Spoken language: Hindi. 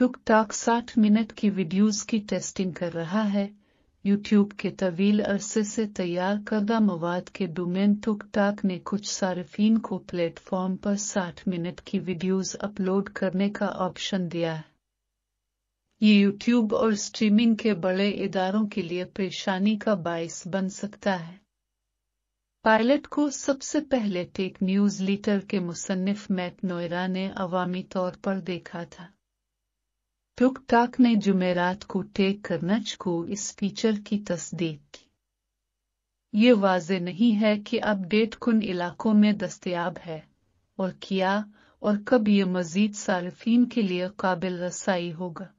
टुक टाक 60 मिनट की वीडियोस की टेस्टिंग कर रहा है यूट्यूब के तवील अरसे से तैयार करदा मवाद के डोमेन टुक टाक ने कुछ सार्फिन को प्लेटफॉर्म पर 60 मिनट की वीडियोस अपलोड करने का ऑप्शन दिया है ये यूट्यूब और स्ट्रीमिंग के बड़े इदारों के लिए परेशानी का बायस बन सकता है पायलट को सबसे पहले टेक न्यूज लीटर के मुसनफ मैट नोयरा ने अवामी तौर पर देखा था टुक तो टाक ने जुमेरात को टैग करना को इस फीचर की तस्दीक की ये वाज नहीं है कि अपडेट कुन इलाकों में दस्तियाब है और किया और कब ये मजीद सार्फिन के लिए काबिल रसाई होगा